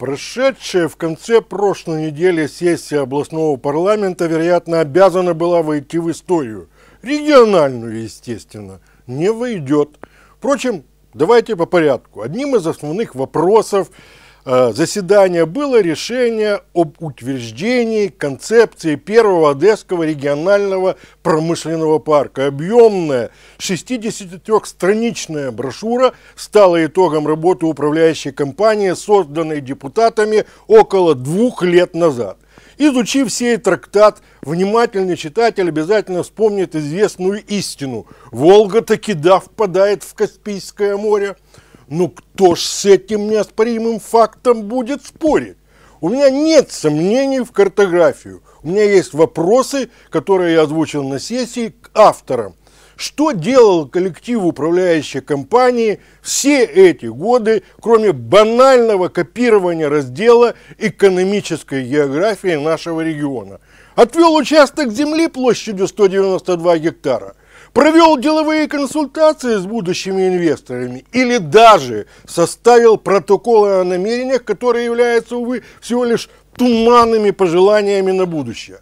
Прошедшая в конце прошлой недели сессия областного парламента, вероятно, обязана была войти в историю. Региональную, естественно. Не войдет. Впрочем, давайте по порядку. Одним из основных вопросов Э, заседание было решение об утверждении концепции первого Одесского регионального промышленного парка. Объемная 63-страничная брошюра стала итогом работы управляющей компании, созданной депутатами около двух лет назад. Изучив сей трактат, внимательный читатель обязательно вспомнит известную истину. Волга таки да впадает в Каспийское море – ну кто ж с этим неоспоримым фактом будет спорить? У меня нет сомнений в картографию. У меня есть вопросы, которые я озвучил на сессии к авторам. Что делал коллектив управляющей компании все эти годы, кроме банального копирования раздела экономической географии нашего региона? Отвел участок земли площадью 192 гектара, провел деловые консультации с будущими инвесторами или даже составил протоколы о намерениях, которые являются, увы, всего лишь туманными пожеланиями на будущее.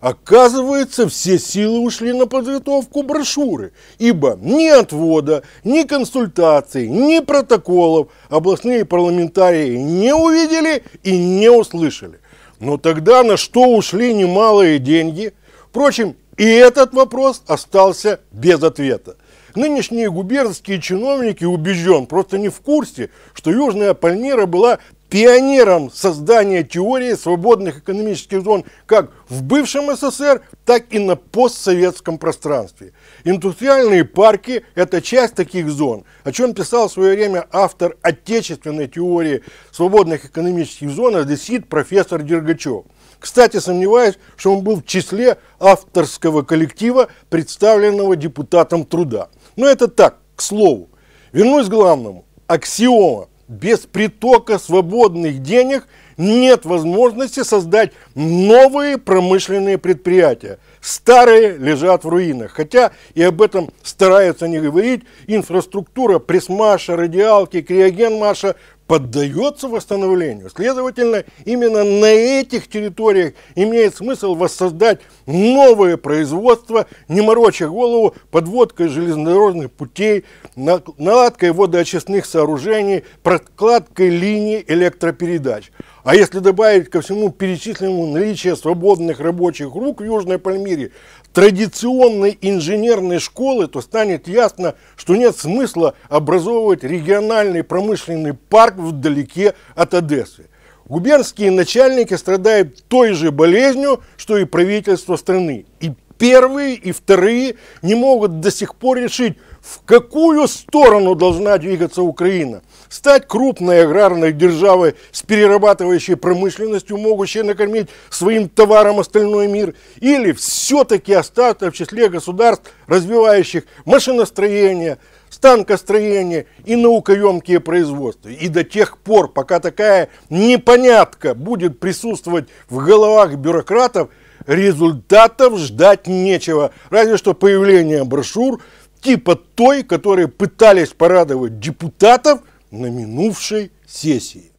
Оказывается, все силы ушли на подготовку брошюры, ибо ни отвода, ни консультаций, ни протоколов областные парламентарии не увидели и не услышали. Но тогда на что ушли немалые деньги – Впрочем, и этот вопрос остался без ответа. Нынешние губернские чиновники убежден, просто не в курсе, что Южная Пальмира была пионером создания теории свободных экономических зон как в бывшем СССР, так и на постсоветском пространстве. Индустриальные парки – это часть таких зон, о чем писал в свое время автор отечественной теории свободных экономических зон Одессит профессор Дергачев. Кстати, сомневаюсь, что он был в числе авторского коллектива, представленного депутатом труда. Но это так, к слову. Вернусь к главному. Аксиома без притока свободных денег нет возможности создать новые промышленные предприятия. Старые лежат в руинах. Хотя и об этом стараются не говорить. Инфраструктура, пресс-маша, радиалки, криоген-маша поддается восстановлению. Следовательно, именно на этих территориях имеет смысл воссоздать новое производство, не мороча голову подводкой железнодорожных путей, наладкой водоочистных сооружений, прокладкой линий электропередач. А если добавить ко всему перечисленному наличие свободных рабочих рук в Южной Пальмире, традиционной инженерной школы, то станет ясно, что нет смысла образовывать региональный промышленный парк вдалеке от Одессы. Губернские начальники страдают той же болезнью, что и правительство страны. И первые, и вторые не могут до сих пор решить, в какую сторону должна двигаться Украина. Стать крупной аграрной державой с перерабатывающей промышленностью, могущей накормить своим товаром остальной мир, или все-таки остаться в числе государств, развивающих машиностроение, станкостроение и наукоемкие производства. И до тех пор, пока такая непонятка будет присутствовать в головах бюрократов, результатов ждать нечего. Разве что появление брошюр типа той, которые пытались порадовать депутатов на минувшей сессии.